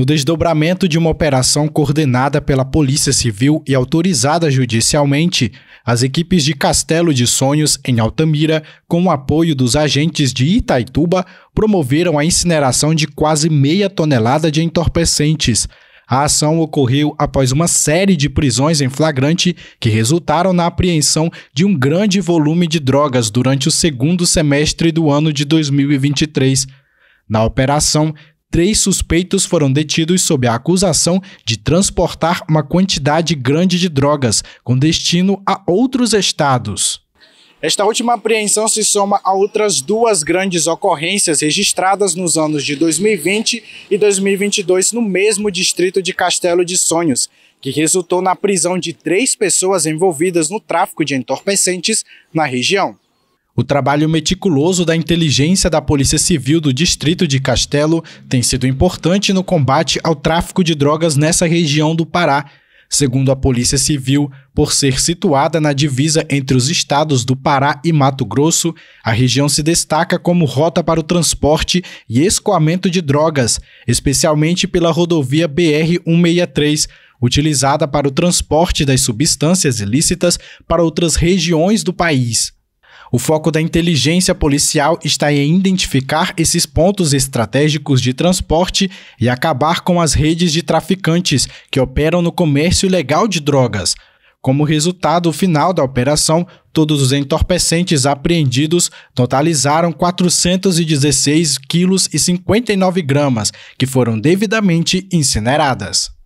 No desdobramento de uma operação coordenada pela Polícia Civil e autorizada judicialmente, as equipes de Castelo de Sonhos, em Altamira, com o apoio dos agentes de Itaituba, promoveram a incineração de quase meia tonelada de entorpecentes. A ação ocorreu após uma série de prisões em flagrante que resultaram na apreensão de um grande volume de drogas durante o segundo semestre do ano de 2023. Na operação, três suspeitos foram detidos sob a acusação de transportar uma quantidade grande de drogas com destino a outros estados. Esta última apreensão se soma a outras duas grandes ocorrências registradas nos anos de 2020 e 2022 no mesmo distrito de Castelo de Sonhos, que resultou na prisão de três pessoas envolvidas no tráfico de entorpecentes na região. O trabalho meticuloso da inteligência da Polícia Civil do Distrito de Castelo tem sido importante no combate ao tráfico de drogas nessa região do Pará. Segundo a Polícia Civil, por ser situada na divisa entre os estados do Pará e Mato Grosso, a região se destaca como rota para o transporte e escoamento de drogas, especialmente pela rodovia BR-163, utilizada para o transporte das substâncias ilícitas para outras regiões do país. O foco da inteligência policial está em identificar esses pontos estratégicos de transporte e acabar com as redes de traficantes que operam no comércio ilegal de drogas. Como resultado final da operação, todos os entorpecentes apreendidos totalizaram 416 quilos e 59 gramas, que foram devidamente incineradas.